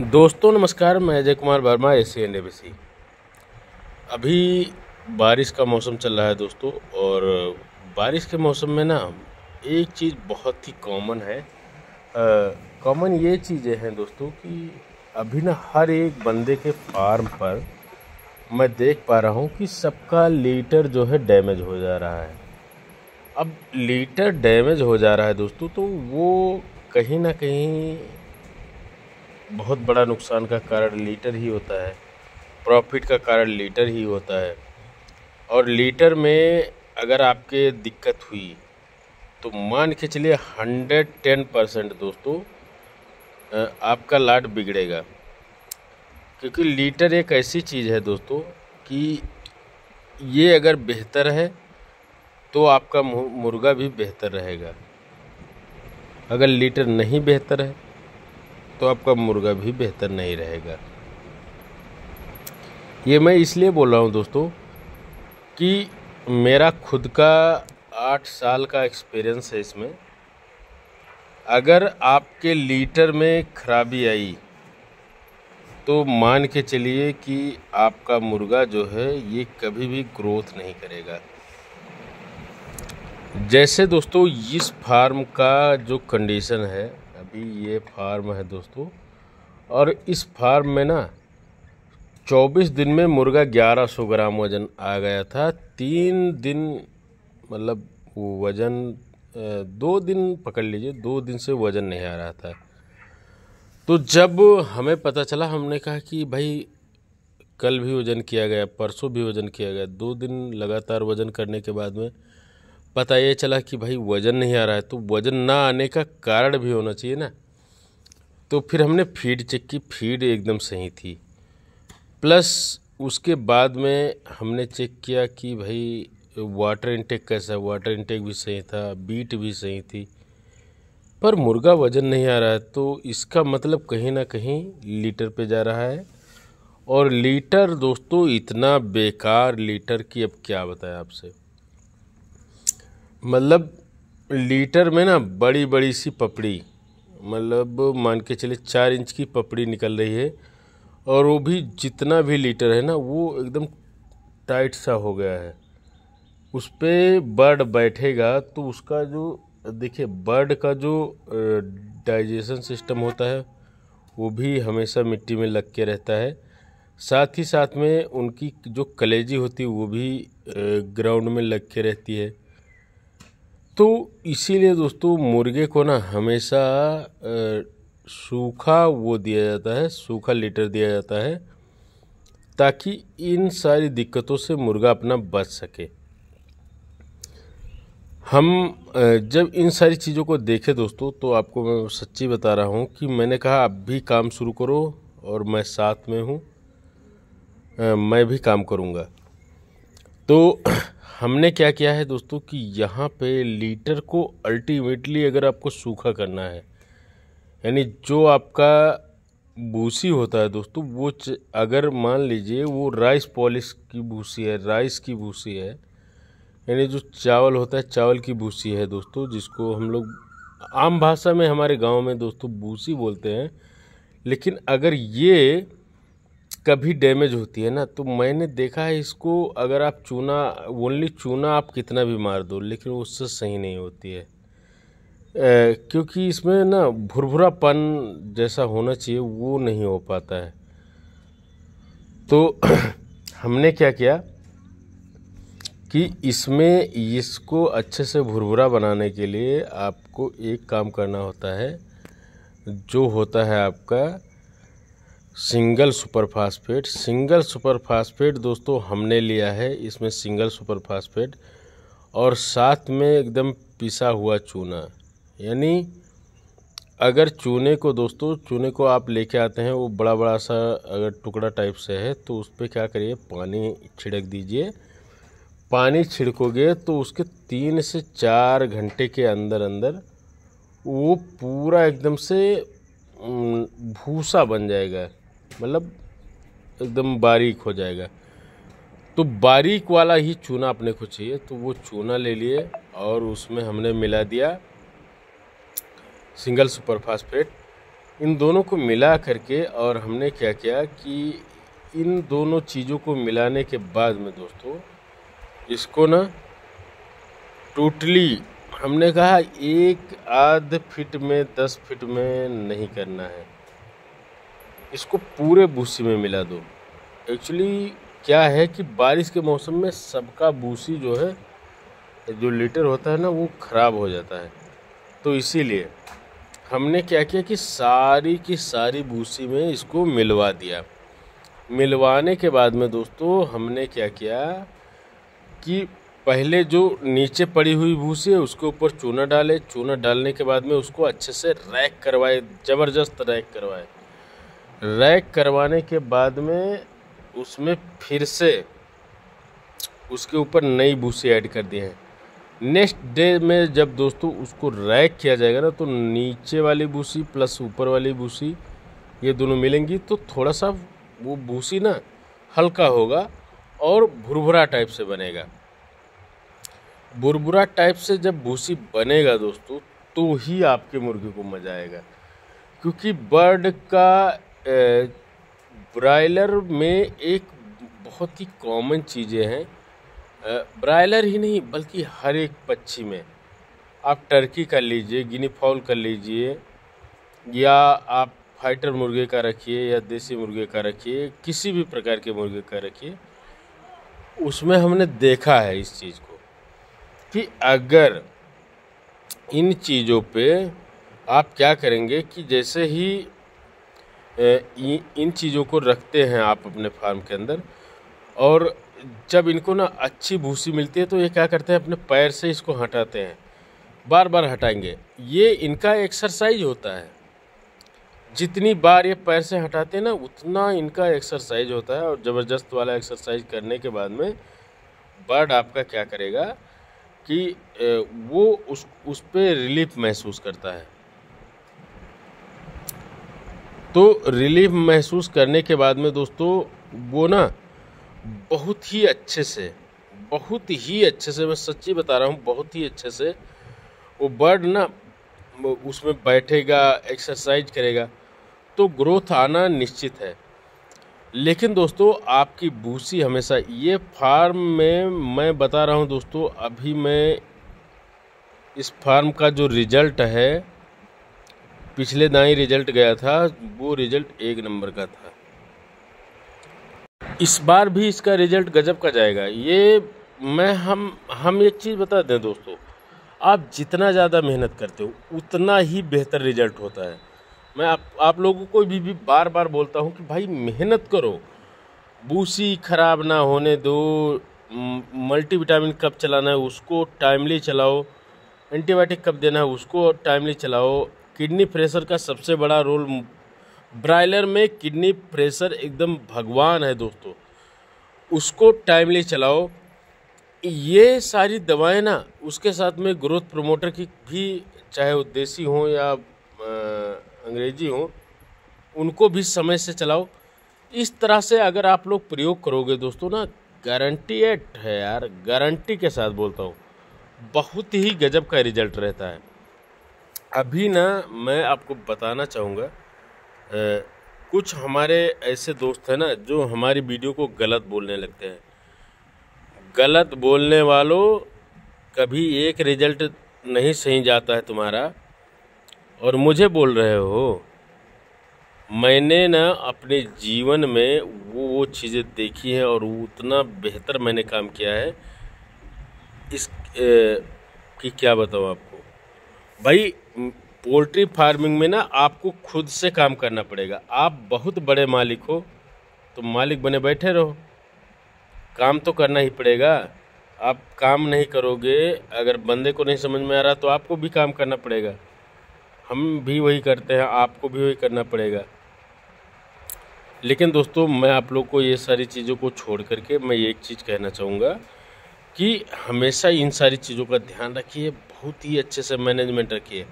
दोस्तों नमस्कार मैं अजय कुमार वर्मा एसी एंड अभी बारिश का मौसम चल रहा है दोस्तों और बारिश के मौसम में ना एक चीज़ बहुत ही कॉमन है कॉमन ये चीज़ें हैं दोस्तों कि अभी ना हर एक बंदे के फार्म पर मैं देख पा रहा हूँ कि सबका लीटर जो है डैमेज हो जा रहा है अब लीटर डैमेज हो जा रहा है दोस्तों तो वो कहीं ना कहीं बहुत बड़ा नुकसान का कारण लीटर ही होता है प्रॉफिट का कारण लीटर ही होता है और लीटर में अगर आपके दिक्कत हुई तो मान के चलिए हंड्रेड टेन परसेंट दोस्तों आपका लाट बिगड़ेगा क्योंकि लीटर एक ऐसी चीज़ है दोस्तों कि ये अगर बेहतर है तो आपका मुर्गा भी बेहतर रहेगा अगर लीटर नहीं बेहतर है तो आपका मुर्गा भी बेहतर नहीं रहेगा ये मैं इसलिए बोल रहा हूँ दोस्तों कि मेरा खुद का आठ साल का एक्सपीरियंस है इसमें अगर आपके लीटर में खराबी आई तो मान के चलिए कि आपका मुर्गा जो है ये कभी भी ग्रोथ नहीं करेगा जैसे दोस्तों इस फार्म का जो कंडीशन है ये फार्म है दोस्तों और इस फार्म में ना 24 दिन में मुर्गा 1100 ग्राम वज़न आ गया था तीन दिन मतलब वो वज़न दो दिन पकड़ लीजिए दो दिन से वज़न नहीं आ रहा था तो जब हमें पता चला हमने कहा कि भाई कल भी वज़न किया गया परसों भी वज़न किया गया दो दिन लगातार वज़न करने के बाद में पता ये चला कि भाई वज़न नहीं आ रहा है तो वज़न ना आने का कारण भी होना चाहिए ना तो फिर हमने फीड चेक की फीड एकदम सही थी प्लस उसके बाद में हमने चेक किया कि भाई वाटर इंटेक कैसा है वाटर इंटेक भी सही था बीट भी सही थी पर मुर्गा वज़न नहीं आ रहा है तो इसका मतलब कहीं ना कहीं लीटर पे जा रहा है और लीटर दोस्तों इतना बेकार लीटर कि अब क्या बताएं आपसे मतलब लीटर में ना बड़ी बड़ी सी पपड़ी मतलब मान के चले चार इंच की पपड़ी निकल रही है और वो भी जितना भी लीटर है ना वो एकदम टाइट सा हो गया है उस पर बर्ड बैठेगा तो उसका जो देखिए बर्ड का जो डाइजेशन सिस्टम होता है वो भी हमेशा मिट्टी में लग के रहता है साथ ही साथ में उनकी जो कलेजी होती है वो भी ग्राउंड में लग के रहती है तो इसीलिए दोस्तों मुर्गे को ना हमेशा सूखा वो दिया जाता है सूखा लीटर दिया जाता है ताकि इन सारी दिक्कतों से मुर्गा अपना बच सके हम जब इन सारी चीज़ों को देखे दोस्तों तो आपको मैं सच्ची बता रहा हूँ कि मैंने कहा आप भी काम शुरू करो और मैं साथ में हूँ मैं भी काम करूँगा तो हमने क्या किया है दोस्तों कि यहाँ पे लीटर को अल्टीमेटली अगर आपको सूखा करना है यानी जो आपका भूसी होता है दोस्तों वो अगर मान लीजिए वो राइस पॉलिश की भूसी है राइस की भूसी है यानी जो चावल होता है चावल की भूसी है दोस्तों जिसको हम लोग आम भाषा में हमारे गांव में दोस्तों भूसी बोलते हैं लेकिन अगर ये कभी डैमेज होती है ना तो मैंने देखा है इसको अगर आप चूना ओनली चूना आप कितना भी मार दो लेकिन उससे सही नहीं होती है ए, क्योंकि इसमें ना भुरभुरापन जैसा होना चाहिए वो नहीं हो पाता है तो हमने क्या किया कि इसमें इसको अच्छे से भुरभुरा बनाने के लिए आपको एक काम करना होता है जो होता है आपका single super phosphate single super phosphate दोस्तों हमने लिया है इसमें सिंगल सुपर फास्फेट और साथ में एकदम पिसा हुआ चूना यानी अगर चूने को दोस्तों चूने को आप लेके आते हैं वो बड़ा बड़ा सा अगर टुकड़ा टाइप से है तो उस पर क्या करिए पानी छिड़क दीजिए पानी छिड़कोगे तो उसके तीन से चार घंटे के अंदर अंदर वो पूरा एकदम से भूसा बन जाएगा मतलब एकदम बारीक हो जाएगा तो बारीक वाला ही चूना अपने को चाहिए तो वो चूना ले लिए और उसमें हमने मिला दिया सिंगल सुपर फास्फेट इन दोनों को मिला करके और हमने क्या किया कि इन दोनों चीज़ों को मिलाने के बाद में दोस्तों इसको ना टोटली हमने कहा एक आध फिट में दस फिट में नहीं करना है इसको पूरे भूसी में मिला दो एक्चुअली क्या है कि बारिश के मौसम में सबका भूसी जो है जो लीटर होता है ना वो ख़राब हो जाता है तो इसीलिए हमने क्या किया कि सारी की सारी भूसी में इसको मिलवा दिया मिलवाने के बाद में दोस्तों हमने क्या किया कि पहले जो नीचे पड़ी हुई भूसी है उसके ऊपर चूना डाले चूना डालने के बाद में उसको अच्छे से रैक करवाए ज़बरदस्त रैक करवाए रैक करवाने के बाद में उसमें फिर से उसके ऊपर नई भूसी ऐड कर दी है नेक्स्ट डे में जब दोस्तों उसको रैक किया जाएगा ना तो नीचे वाली बूसी प्लस ऊपर वाली बूसी ये दोनों मिलेंगी तो थोड़ा सा वो भूसी ना हल्का होगा और भुरभुरा टाइप से बनेगा भुरभुरा टाइप से जब भूसी बनेगा दोस्तों तो ही आपके मुर्गे को मज़ा आएगा क्योंकि बर्ड का ब्रायलर में एक बहुत ही कॉमन चीज़ें हैं ब्रायलर ही नहीं बल्कि हर एक पक्षी में आप टर्की कर लीजिए गिनीफॉल कर लीजिए या आप फाइटर मुर्गे का रखिए या देसी मुर्गे का रखिए किसी भी प्रकार के मुर्गे का रखिए उसमें हमने देखा है इस चीज़ को कि अगर इन चीज़ों पे आप क्या करेंगे कि जैसे ही इन चीज़ों को रखते हैं आप अपने फार्म के अंदर और जब इनको ना अच्छी भूसी मिलती है तो ये क्या करते हैं अपने पैर से इसको हटाते हैं बार बार हटाएंगे ये इनका एक्सरसाइज होता है जितनी बार ये पैर से हटाते हैं ना उतना इनका एक्सरसाइज होता है और ज़बरदस्त वाला एक्सरसाइज करने के बाद में बर्ड आपका क्या करेगा कि वो उस उस पर रिलीफ महसूस करता है तो रिलीफ महसूस करने के बाद में दोस्तों वो ना बहुत ही अच्छे से बहुत ही अच्छे से मैं सच्ची बता रहा हूँ बहुत ही अच्छे से वो बर्ड ना उसमें बैठेगा एक्सरसाइज करेगा तो ग्रोथ आना निश्चित है लेकिन दोस्तों आपकी भूसी हमेशा ये फार्म में मैं बता रहा हूँ दोस्तों अभी मैं इस फार्म का जो रिजल्ट है पिछले दाई रिजल्ट गया था वो रिजल्ट एक नंबर का था इस बार भी इसका रिजल्ट गजब का जाएगा ये मैं हम हम एक चीज़ बता दें दोस्तों आप जितना ज़्यादा मेहनत करते हो उतना ही बेहतर रिजल्ट होता है मैं आप आप लोगों को भी, भी बार बार बोलता हूँ कि भाई मेहनत करो बूसी ख़राब ना होने दो मल्टीविटामिन कब चलाना है उसको टाइमली चलाओ एंटीबायोटिक कब देना है उसको टाइमली चलाओ किडनी प्रेशर का सबसे बड़ा रोल ब्रायलर में किडनी प्रेशर एकदम भगवान है दोस्तों उसको टाइमली चलाओ ये सारी दवाएं ना उसके साथ में ग्रोथ प्रमोटर की भी चाहे वो देसी हों या अंग्रेजी हों उनको भी समय से चलाओ इस तरह से अगर आप लोग प्रयोग करोगे दोस्तों ना गारंटी एट है यार गारंटी के साथ बोलता हूँ बहुत ही गजब का रिजल्ट रहता है अभी ना मैं आपको बताना चाहूँगा कुछ हमारे ऐसे दोस्त हैं ना जो हमारी वीडियो को गलत बोलने लगते हैं गलत बोलने वालों कभी एक रिजल्ट नहीं सही जाता है तुम्हारा और मुझे बोल रहे हो मैंने ना अपने जीवन में वो वो चीज़ें देखी हैं और उतना बेहतर मैंने काम किया है इस ए, कि क्या बताऊँ आपको भाई पोल्ट्री फार्मिंग में ना आपको खुद से काम करना पड़ेगा आप बहुत बड़े मालिक हो तो मालिक बने बैठे रहो काम तो करना ही पड़ेगा आप काम नहीं करोगे अगर बंदे को नहीं समझ में आ रहा तो आपको भी काम करना पड़ेगा हम भी वही करते हैं आपको भी वही करना पड़ेगा लेकिन दोस्तों मैं आप लोग को ये सारी चीज़ों को छोड़ करके मैं एक चीज़ कहना चाहूँगा कि हमेशा इन सारी चीज़ों का ध्यान रखिए बहुत ही अच्छे से मैनेजमेंट रखिए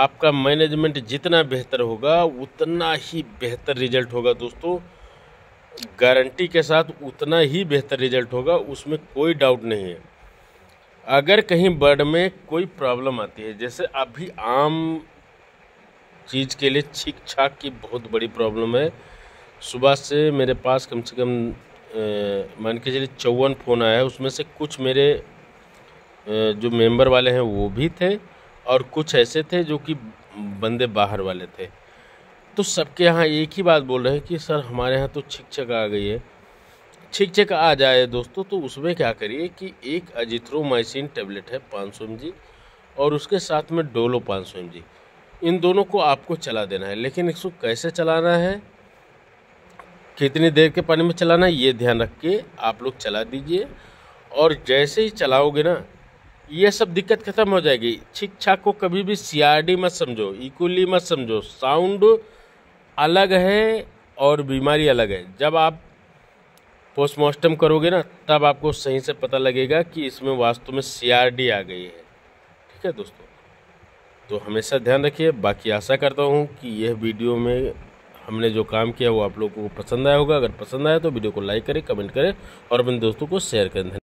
आपका मैनेजमेंट जितना बेहतर होगा उतना ही बेहतर रिजल्ट होगा दोस्तों गारंटी के साथ उतना ही बेहतर रिजल्ट होगा उसमें कोई डाउट नहीं है अगर कहीं बर्ड में कोई प्रॉब्लम आती है जैसे अभी आम चीज़ के लिए छीक छाक की बहुत बड़ी प्रॉब्लम है सुबह से मेरे पास कम से कम मान के चलिए चौवन फ़ोन आया है उसमें से कुछ मेरे जो मेंबर वाले हैं वो भी थे और कुछ ऐसे थे जो कि बंदे बाहर वाले थे तो सबके यहाँ एक ही बात बोल रहे हैं कि सर हमारे यहाँ तो शिक्षक आ गई है शिक्षक आ जाए दोस्तों तो उसमें क्या करिए कि एक अजिथ्रोमाइसिन टेबलेट है पाँच सौ और उसके साथ में डोलो पाँच सौ इन दोनों को आपको चला देना है लेकिन इसको कैसे चलाना है कितनी देर के पानी में चलाना है ये ध्यान रख के आप लोग चला दीजिए और जैसे ही चलाओगे ना ये सब दिक्कत खत्म हो जाएगी शिक्षा को कभी भी सीआरडी मत समझो इक्वली e e मत समझो साउंड अलग है और बीमारी अलग है जब आप पोस्टमार्टम करोगे ना तब आपको सही से पता लगेगा कि इसमें वास्तव में सीआरडी आ गई है ठीक है दोस्तों तो हमेशा ध्यान रखिए बाकी आशा करता हूँ कि यह वीडियो में हमने जो काम किया वो आप लोगों को पसंद आया होगा अगर पसंद आया तो वीडियो को लाइक करें कमेंट करें और अपने दोस्तों को शेयर करें